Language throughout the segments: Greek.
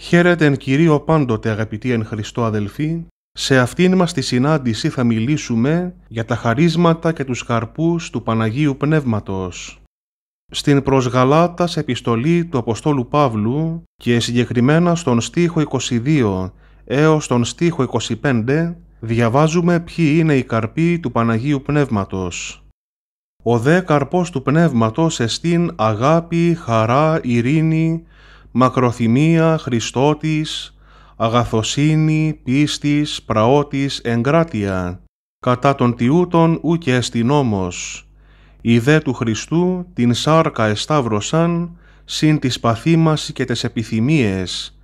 Χαίρετε εν Κυρίω πάντοτε αγαπητοί εν Χριστώ αδελφοί, σε αυτήν μας τη συνάντηση θα μιλήσουμε για τα χαρίσματα και τους καρπούς του Παναγίου Πνεύματος. Στην προς Γαλάτας επιστολή του Αποστόλου Παύλου και συγκεκριμένα στον στίχο 22 έως τον στίχο 25 διαβάζουμε ποιοι είναι οι καρποί του Παναγίου Πνεύματος. Ο δε καρπός του Πνεύματος εστίν αγάπη, χαρά, ειρήνη, μακροθυμία, Χριστότης, αγαθοσύνη, πίστης, πραότης, εγκράτεια, κατά των τιούτων ου στην εστιν όμως. Η δε του Χριστού την σάρκα εσταύρωσαν, συν τις παθήμας και τες επιθυμίες,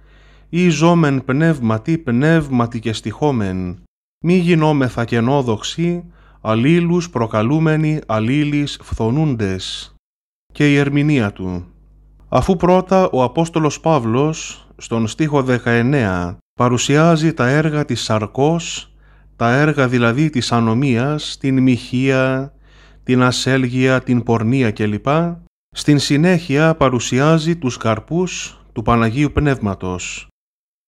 ή ζώμεν πνεύματι πνεύματι και στοιχόμεν, μη γινόμεθα κενόδοξοι, αλλήλους προκαλούμενοι αλλήλεις φθονούντες. Και η ερμηνεία του αφού πρώτα ο Απόστολος Παύλος στον στίχο 19 παρουσιάζει τα έργα της Σαρκός, τα έργα δηλαδή της Ανομίας, την μοιχεία, την ασέλγεια, την Πορνεία κλπ. Στην συνέχεια παρουσιάζει τους καρπούς του Παναγίου Πνεύματος.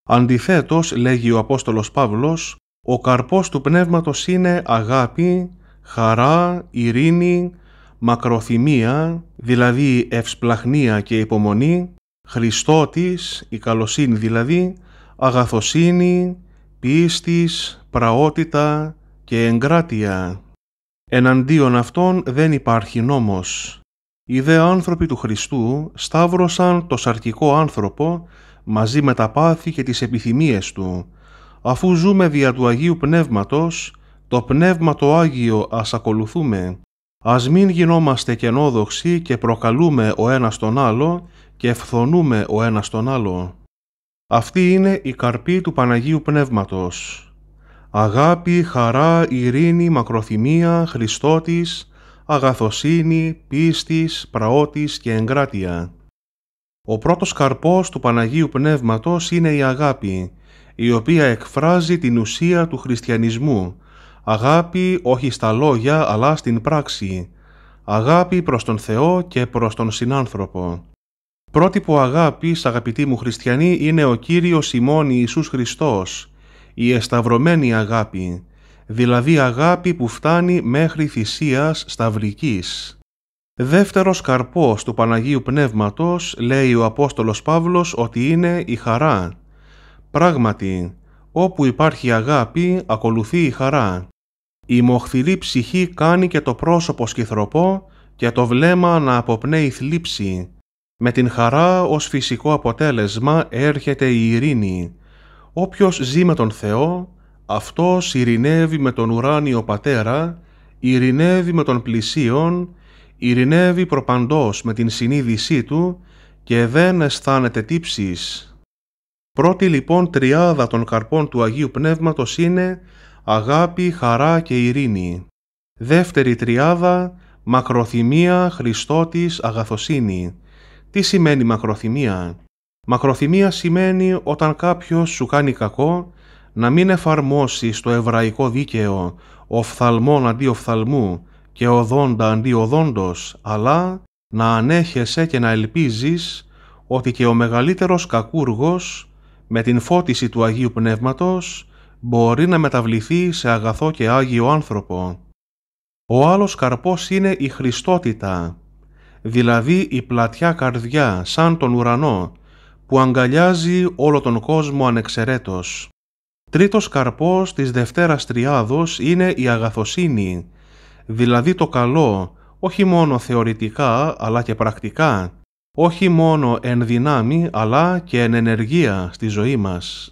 Αντιθέτως, λέγει ο Απόστολος Παύλος, ο καρπός του Πνεύματος είναι αγάπη, χαρά, ειρήνη, μακροθυμία, δηλαδή ευσπλαχνία και υπομονή, Χριστότης, η καλοσύνη δηλαδή, αγαθοσύνη, πίστης, πραότητα και εγκράτεια. Εναντίον αυτών δεν υπάρχει νόμος. Οι δε άνθρωποι του Χριστού σταύρωσαν το σαρκικό άνθρωπο μαζί με τα πάθη και τις επιθυμίες του. Αφού ζούμε δια του Αγίου Πνεύματος, το Πνεύμα το Άγιο ας ακολουθούμε Ας μην γινόμαστε κενόδοξοι και προκαλούμε ο ένας τον άλλο και ευθονούμε ο ένας τον άλλο. Αυτή είναι η καρπή του Παναγίου Πνεύματος. Αγάπη, χαρά, ειρήνη, μακροθυμία, Χριστότης, αγαθοσύνη, πίστης, πραότης και εγκράτεια. Ο πρώτος καρπός του Παναγίου Πνεύματος είναι η αγάπη, η οποία εκφράζει την ουσία του χριστιανισμού, Αγάπη όχι στα λόγια αλλά στην πράξη. Αγάπη προς τον Θεό και προς τον συνάνθρωπο. Πρότυπο αγάπης, αγαπητοί μου χριστιανοί, είναι ο Κύριος ημών Ιησούς Χριστός, η εσταυρωμένη αγάπη, δηλαδή αγάπη που φτάνει μέχρι θυσίας σταυρικής. Δεύτερος καρπός του Παναγίου Πνεύματος, λέει ο Απόστολος Παύλος, ότι είναι η χαρά. Πράγματι, όπου υπάρχει αγάπη, ακολουθεί η χαρά. Η μοχθηρή ψυχή κάνει και το πρόσωπο σκυθροπό και το βλέμμα να αποπνέει θλίψη. Με την χαρά ως φυσικό αποτέλεσμα έρχεται η ειρήνη. Όποιος ζει με τον Θεό, αυτός ειρηνεύει με τον ουράνιο πατέρα, ειρηνεύει με τον πλησίον, ειρηνεύει προπαντός με την συνείδησή του και δεν αισθάνεται τύψεις. Πρώτη λοιπόν τριάδα των καρπών του Αγίου Πνεύματος είναι αγάπη, χαρά και ειρήνη. Δεύτερη τριάδα, μακροθυμία, χριστότης, αγαθοσύνη. Τι σημαίνει μακροθυμία? Μακροθυμία σημαίνει όταν κάποιος σου κάνει κακό να μην εφαρμόσει το εβραϊκό δίκαιο οφθαλμόν αντί οφθαλμού και οδόντα αντί οδόντος, αλλά να ανέχεσαι και να ελπίζεις ότι και ο μεγαλύτερος κακούργος με την φώτιση του Αγίου Πνεύματος μπορεί να μεταβληθεί σε αγαθό και άγιο άνθρωπο. Ο άλλος καρπός είναι η Χριστότητα, δηλαδή η πλατιά καρδιά σαν τον ουρανό, που αγκαλιάζει όλο τον κόσμο ανεξαιρέτως. Τρίτος καρπός της Δευτέρας Τριάδος είναι η αγαθοσύνη, δηλαδή το καλό, όχι μόνο θεωρητικά αλλά και πρακτικά, όχι μόνο εν δυνάμει αλλά και εν ενεργεία στη ζωή μας.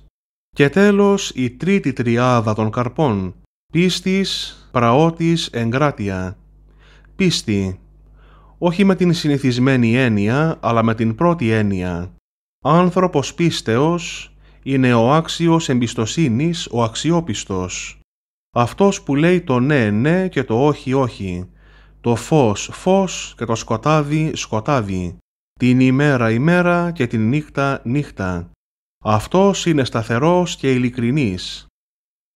Και τέλος η τρίτη τριάδα των καρπών, πίστης, πραότης, εγκράτεια. Πίστη, όχι με την συνηθισμένη έννοια, αλλά με την πρώτη έννοια. Άνθρωπος πίστεως είναι ο άξιος εμπιστοσύνης, ο αξιόπιστος. Αυτός που λέει το ναι ναι και το όχι όχι. Το φως φως και το σκοτάδι σκοτάδι. Την ημέρα ημέρα και την νύχτα νύχτα. Αυτός είναι σταθερός και ειλικρινής.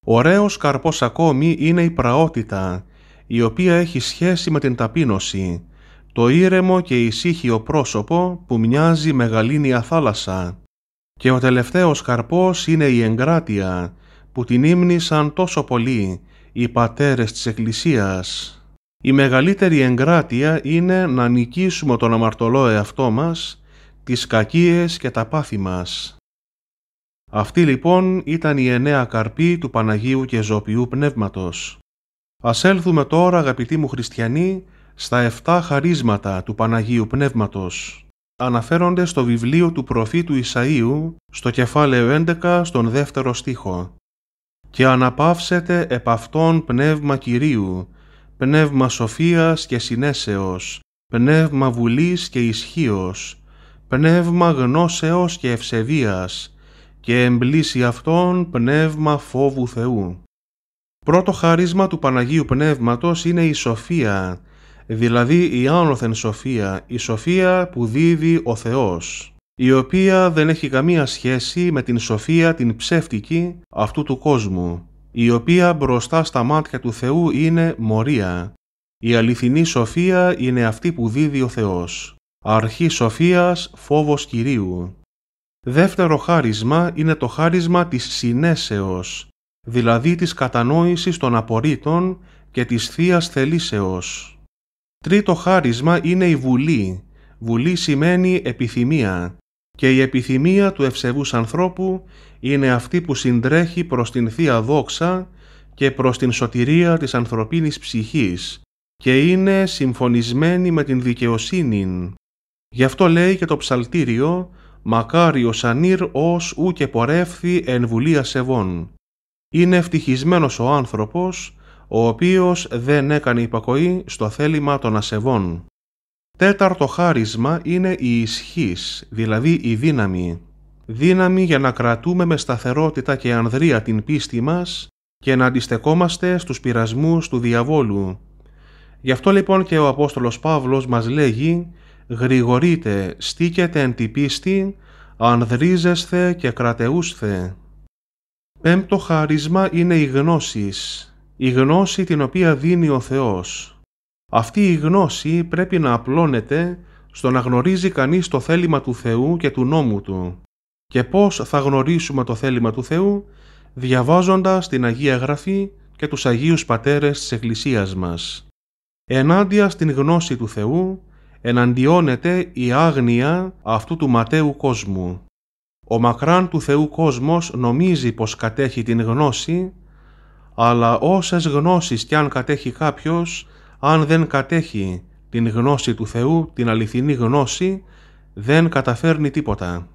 Ωραίος καρπός ακόμη είναι η πραότητα, η οποία έχει σχέση με την ταπείνωση, το ήρεμο και ησύχιο πρόσωπο που μοιάζει με γαλήνια θάλασσα. Και ο τελευταίος καρπός είναι η εγκράτεια, που την ύμνησαν τόσο πολύ οι πατέρες της Εκκλησίας. Η μεγαλύτερη εγκράτεια είναι να νικήσουμε τον αμαρτωλό εαυτό μας, τις κακίες και τα πάθη μας. Αυτή λοιπόν ήταν η εννέα καρπή του Παναγίου και Ζωπιού Πνεύματος. Ας έλθουμε τώρα αγαπητοί μου χριστιανοί στα 7 χαρίσματα του Παναγίου Πνεύματος. Αναφέρονται στο βιβλίο του προφήτου Ισαΐου στο κεφάλαιο 11 στον δεύτερο στίχο. «Και αναπαύσετε επ' αυτόν πνεύμα Κυρίου, πνεύμα σοφίας και συνέσεως, πνεύμα βουλής και ισχύος, πνεύμα γνώσεως και ευσεβίας, και εμπλήσει αυτόν πνεύμα φόβου Θεού. Πρώτο χάρισμα του Παναγίου Πνεύματος είναι η σοφία, δηλαδή η άνωθεν σοφία, η σοφία που δίδει ο Θεός, η οποία δεν έχει καμία σχέση με την σοφία την ψεύτικη αυτού του κόσμου, η οποία μπροστά στα μάτια του Θεού είναι μορία. Η αληθινή σοφία είναι αυτή που δίδει ο Θεός. Αρχή σοφίας φόβος Κυρίου. Δεύτερο χάρισμα είναι το χάρισμα της συνέσεως, δηλαδή της κατανόησης των απορρίτων και της θείας θελήσεως. Τρίτο χάρισμα είναι η βουλή. Βουλή σημαίνει επιθυμία και η επιθυμία του ευσεβούς ανθρώπου είναι αυτή που συντρέχει προς την θεία δόξα και προς την σωτηρία της ανθρωπίνης ψυχής και είναι συμφωνισμένη με την δικαιοσύνη. Γι' αυτό λέει και το ψαλτήριο μακάριος ανήρ ως ου και πορεύθη εν βουλία σεβών. Είναι ευτυχισμένος ο άνθρωπος, ο οποίος δεν έκανε υπακοή στο θέλημα των ασεβών. Τέταρτο χάρισμα είναι η ισχύς, δηλαδή η δύναμη. Δύναμη για να κρατούμε με σταθερότητα και ανδρεία την πίστη μας και να αντιστεκόμαστε στους πειρασμούς του διαβόλου. Γι' αυτό λοιπόν και ο Απόστολος Παύλος μας λέγει γρηγορείτε, στήκετε εν τη πίστη, ανδρίζεσθε και κρατεούσθε. Πέμπτο χάρισμα είναι η γνώσης, η γνώση την οποία δίνει ο Θεός. Αυτή η γνώση πρέπει να απλώνεται στο να γνωρίζει κανείς το θέλημα του Θεού και του νόμου Του. Και πώς θα γνωρίσουμε το θέλημα του Θεού, διαβάζοντας την Αγία Γραφή και τους Αγίους Πατέρες της Εκκλησίας μας. Ενάντια στην γνώση του Θεού εναντιώνεται η άγνοια αυτού του ματέου κόσμου. Ο μακράν του Θεού κόσμος νομίζει πως κατέχει την γνώση, αλλά όσες γνώσεις κι αν κατέχει κάποιος, αν δεν κατέχει την γνώση του Θεού, την αληθινή γνώση, δεν καταφέρνει τίποτα.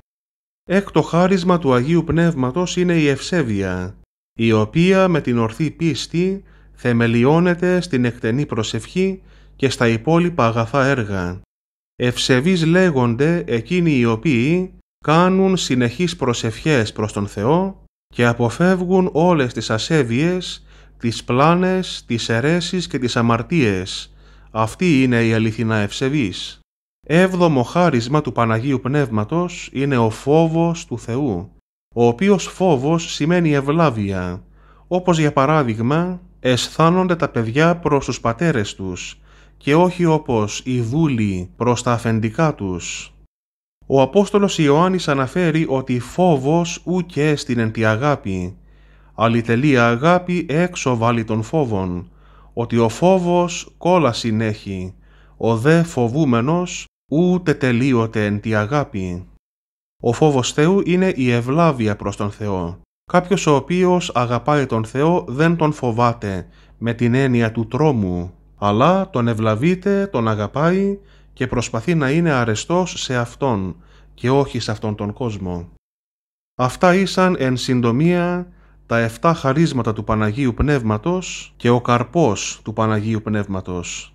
Έκτο χάρισμα του Αγίου Πνεύματος είναι η ευσέβεια, η οποία με την ορθή πίστη θεμελιώνεται στην εκτενή προσευχή και στα υπόλοιπα αγαθά έργα. Ευσεβείς λέγονται εκείνοι οι οποίοι κάνουν συνεχείς προσευχές προς τον Θεό και αποφεύγουν όλες τις ασέβειες, τις πλάνες, τις αιρέσεις και τις αμαρτίες. Αυτή είναι η αληθινά ευσεβείς. Έβδομο χάρισμα του Παναγίου Πνεύματος είναι ο φόβος του Θεού, ο οποίος φόβος σημαίνει ευλάβεια, όπως για παράδειγμα αισθάνονται τα παιδιά προς τους πατέρες τους και όχι όπως οι δούλοι προς τα αφεντικά τους. Ο Απόστολος Ιωάννης αναφέρει ότι φόβος ούτε έστειν εν τη αγάπη, αλλητελεία αγάπη έξω βάλει των φόβων, ότι ο φόβος κόλα συνέχει, ο δε φοβούμενος ούτε τελείωτε εν τη αγάπη. Ο φόβος Θεού είναι η ευλάβεια προς τον Θεό. Κάποιος ο οποίος αγαπάει τον Θεό δεν τον φοβάται με την έννοια του τρόμου, αλλά τον ευλαβείται, τον αγαπάει και προσπαθεί να είναι αρεστός σε Αυτόν και όχι σε Αυτόν τον κόσμο. Αυτά ήσαν εν συντομία τα εφτά χαρίσματα του Παναγίου Πνεύματος και ο καρπός του Παναγίου Πνεύματος.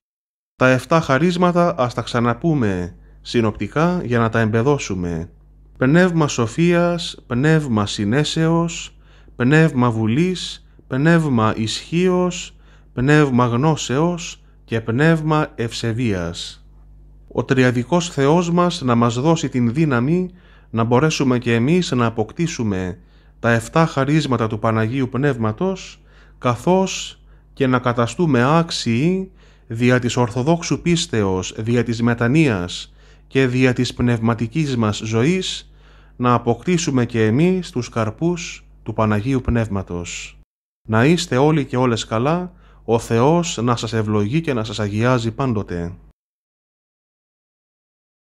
Τα εφτά χαρίσματα ας τα ξαναπούμε συνοπτικά για να τα εμπεδώσουμε. Πνεύμα σοφίας, πνεύμα συνέσεως, πνεύμα βουλής, πνεύμα ισχύος, πνεύμα γνώσεως και πνεύμα ευσεβίας. Ο τριαδικός Θεός μας να μας δώσει την δύναμη να μπορέσουμε και εμείς να αποκτήσουμε τα εφτά χαρίσματα του Παναγίου Πνεύματος καθώς και να καταστούμε άξιοι δια της Ορθοδόξου πίστεως, δια της μετανοίας και δια της πνευματικής μας ζωής να αποκτήσουμε και εμείς τους καρπούς του Παναγίου Πνεύματος. Να είστε όλοι και όλες καλά ο Θεός να σας ευλογεί και να σας αγιάζει πάντοτε.